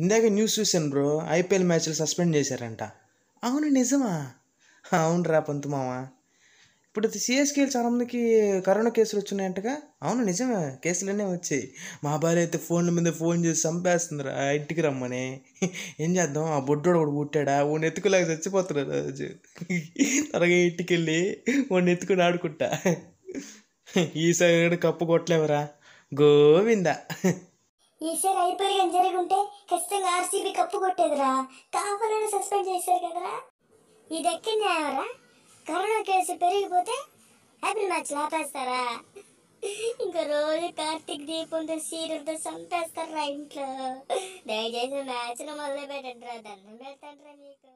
ఇందాక న్యూస్ చూశాను bro IPL మ్యాచ్లు సస్పెండ్ చేశారంట అవును నిజమా అవునురా పంతు మామ ఇప్పుడు సిఎస్కేలు చాలామందికి కరోనా కేసులు వచ్చినాయంటగా అవును నిజమే కేసులనే వచ్చాయి మా భార్య అయితే ఫోన్ల మీద ఫోన్ చేసి చంపేస్తుందిరా ఇంటికి రమ్మని ఏం చేద్దాం ఆ బొడ్డోడు కూడా పుట్టాడా వాడిని ఎత్తుకోలేక చచ్చిపోతున్నారు రోజు త్వరగా ఇంటికి వెళ్ళి వాడిని ఎత్తుకుని ఆడుకుంటా ఈసారి కప్పు కొట్టలేమరా గోవిందా ఈసారి ఐపీఎల్ కానీ జరగుంటే ఖచ్చితంగా ఆర్సీబీ కప్పు కొట్టేదిరా కావాలని సస్పెండ్ చేశారు కదరా ఇది ఎక్కడ న్యాయమరా కరోనా కేసు పెరిగిపోతే ఐపీఎల్ మ్యాచ్ ఆపేస్తారా ఇంకా రోజు కార్తీక్ దీపంతో సీరియల్తో సంపేస్తారా ఇంట్లో దయచేసి మ్యాచ్ను మొదలు పెట్టండి రా దండం పెడతాను రా మీకు